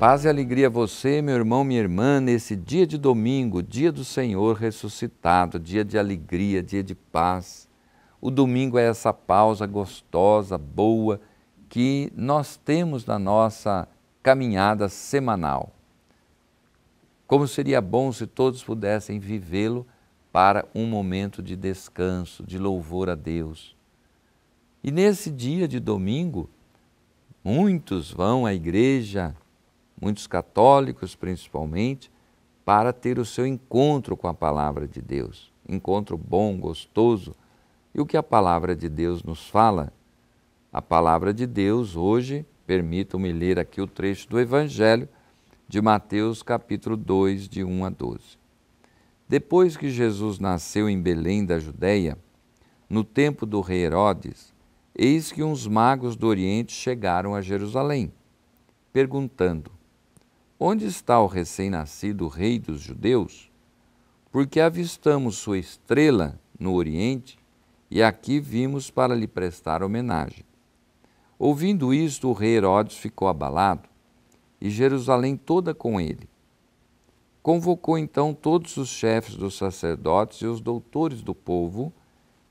Paz e alegria a você, meu irmão, minha irmã, nesse dia de domingo, dia do Senhor ressuscitado, dia de alegria, dia de paz. O domingo é essa pausa gostosa, boa, que nós temos na nossa caminhada semanal. Como seria bom se todos pudessem vivê-lo para um momento de descanso, de louvor a Deus. E nesse dia de domingo, muitos vão à igreja muitos católicos principalmente, para ter o seu encontro com a palavra de Deus. Encontro bom, gostoso. E o que a palavra de Deus nos fala? A palavra de Deus hoje, permitam-me ler aqui o trecho do Evangelho de Mateus, capítulo 2, de 1 a 12. Depois que Jesus nasceu em Belém da Judéia, no tempo do rei Herodes, eis que uns magos do Oriente chegaram a Jerusalém, perguntando: Onde está o recém-nascido rei dos judeus? Porque avistamos sua estrela no Oriente e aqui vimos para lhe prestar homenagem. Ouvindo isto, o rei Herodes ficou abalado e Jerusalém toda com ele. Convocou então todos os chefes dos sacerdotes e os doutores do povo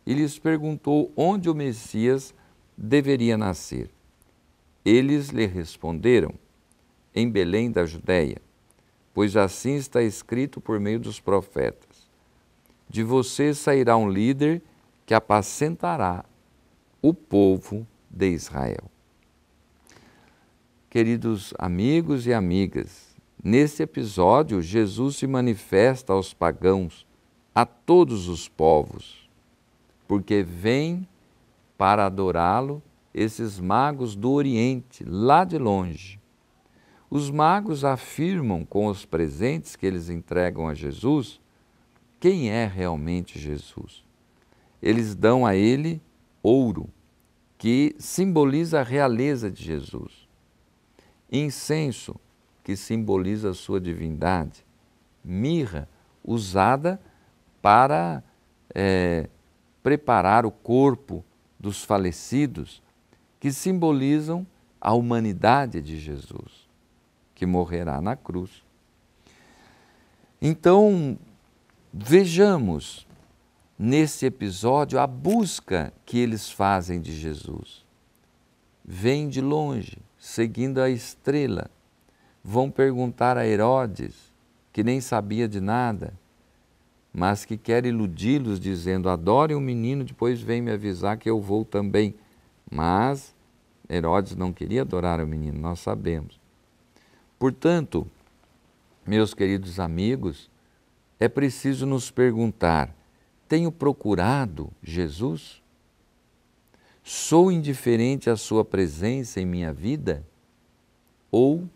e lhes perguntou onde o Messias deveria nascer. Eles lhe responderam: em Belém da Judéia, pois assim está escrito por meio dos profetas: De você sairá um líder que apacentará o povo de Israel. Queridos amigos e amigas, nesse episódio, Jesus se manifesta aos pagãos, a todos os povos, porque vem para adorá-lo esses magos do Oriente, lá de longe, os magos afirmam com os presentes que eles entregam a Jesus quem é realmente Jesus. Eles dão a ele ouro, que simboliza a realeza de Jesus, incenso, que simboliza a sua divindade, mirra, usada para é, preparar o corpo dos falecidos, que simbolizam a humanidade de Jesus que morrerá na cruz. Então, vejamos nesse episódio a busca que eles fazem de Jesus. Vêm de longe, seguindo a estrela, vão perguntar a Herodes, que nem sabia de nada, mas que quer iludi-los, dizendo: Adorem o menino, depois vem me avisar que eu vou também. Mas Herodes não queria adorar o menino, nós sabemos. Portanto, meus queridos amigos, é preciso nos perguntar: tenho procurado Jesus? Sou indiferente à Sua presença em minha vida? Ou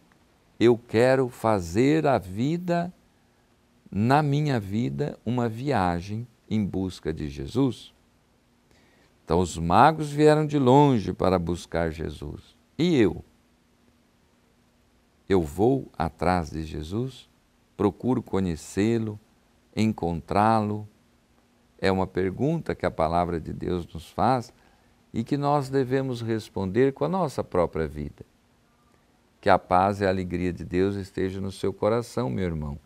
eu quero fazer a vida, na minha vida, uma viagem em busca de Jesus? Então, os magos vieram de longe para buscar Jesus. E eu? Eu vou atrás de Jesus, procuro conhecê-lo, encontrá-lo. É uma pergunta que a palavra de Deus nos faz e que nós devemos responder com a nossa própria vida. Que a paz e a alegria de Deus esteja no seu coração, meu irmão.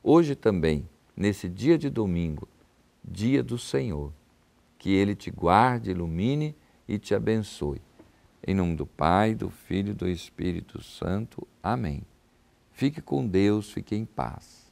Hoje também, nesse dia de domingo, dia do Senhor, que ele te guarde, ilumine e te abençoe. Em nome do Pai, do Filho e do Espírito Santo. Amém. Fique com Deus, fique em paz.